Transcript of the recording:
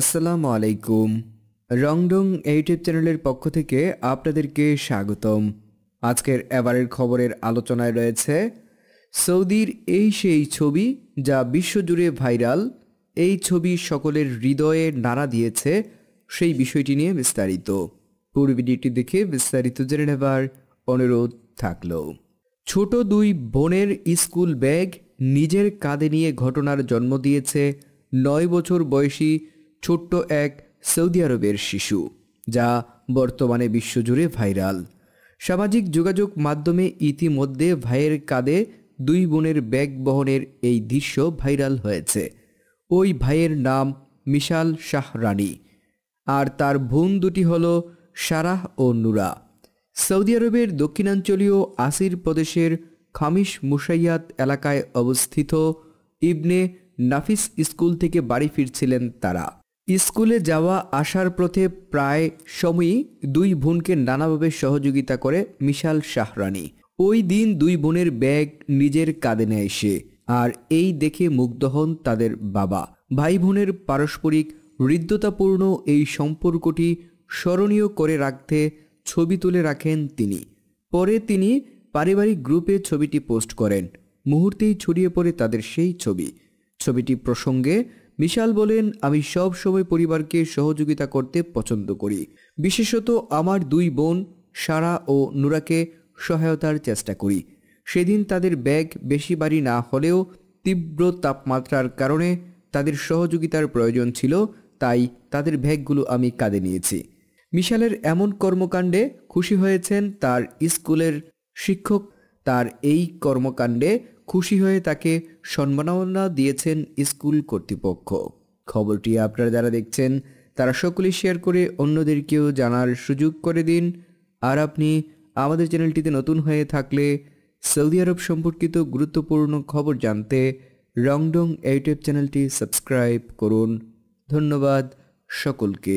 আসসালামু আলাইকুম রংডং ইউটিউব চ্যানেলের পক্ষ থেকে আপনাদেরকে স্বাগতম আজকের এবারের খবরের আলোচনায় রয়েছে সৌদির এই সেই ছবি যা বিশ্বজুড়ে ভাইরাল এই ছবি সকলের হৃদয়ে নাড়া দিয়েছে সেই বিষয়টি নিয়ে বিস্তারিত পুরো ভিডিওটি দেখে বিস্তারিত জেনে নেবার অনুরোধ থাকলো ছোট দুই বোনের স্কুল ব্যাগ নিজের কাঁধে নিয়ে ঘটনার জন্ম দিয়েছে নয় বছর বয়সী ছোট্ট এক সৌদি আরবের শিশু যা বর্তমানে বিশ্বজুড়ে ভাইরাল সামাজিক যোগাযোগ মাধ্যমে ইতিমধ্যে ভাইয়ের কাঁধে দুই বোনের ব্যাগ বহনের এই দৃশ্য ভাইরাল হয়েছে ওই ভাইয়ের নাম মিশাল শাহ রানি আর তার বোন দুটি হল সারাহ ও নুরা সৌদি আরবের দক্ষিণাঞ্চলীয় আসির প্রদেশের খামিশ মুসাইয়াত এলাকায় অবস্থিত ইবনে নাফিস স্কুল থেকে বাড়ি ফিরছিলেন তারা স্কুলে যাওয়া আসার পথে প্রায় সময়ই দুই বোনকে নানাভাবে সহযোগিতা করে মিশাল শাহরানি ওই দিন দুই বোনের ব্যাগ নিজের কাঁধে নেয় সে আর এই দেখে মুগ্ধ হন তাদের বাবা ভাই বোনের পারস্পরিক হৃদ্যতাপূর্ণ এই সম্পর্কটি স্মরণীয় করে রাখতে ছবি তুলে রাখেন তিনি পরে তিনি পারিবারিক গ্রুপে ছবিটি পোস্ট করেন মুহূর্তেই ছড়িয়ে পড়ে তাদের সেই ছবি ছবিটি প্রসঙ্গে বিশাল বলেন আমি সব সময় পরিবারকে সহযোগিতা করতে পছন্দ করি বিশেষত আমার দুই বোন সারা ও নুরাকে সহায়তার চেষ্টা করি সেদিন তাদের ব্যাগ বেশি বাড়ি না হলেও তীব্র তাপমাত্রার কারণে তাদের সহযোগিতার প্রয়োজন ছিল তাই তাদের ব্যাগগুলো আমি কাঁদে নিয়েছি মিশালের এমন কর্মকাণ্ডে খুশি হয়েছেন তার স্কুলের শিক্ষক তার এই কর্মকাণ্ডে খুশি হয়ে তাকে সম্মাননা দিয়েছেন স্কুল কর্তৃপক্ষ খবরটি আপনারা যারা দেখছেন তারা সকলেই শেয়ার করে অন্যদেরকেও জানার সুযোগ করে দিন আর আপনি আমাদের চ্যানেলটিতে নতুন হয়ে থাকলে সৌদি আরব সম্পর্কিত গুরুত্বপূর্ণ খবর জানতে রংডং ইউটিউব চ্যানেলটি সাবস্ক্রাইব করুন ধন্যবাদ সকলকে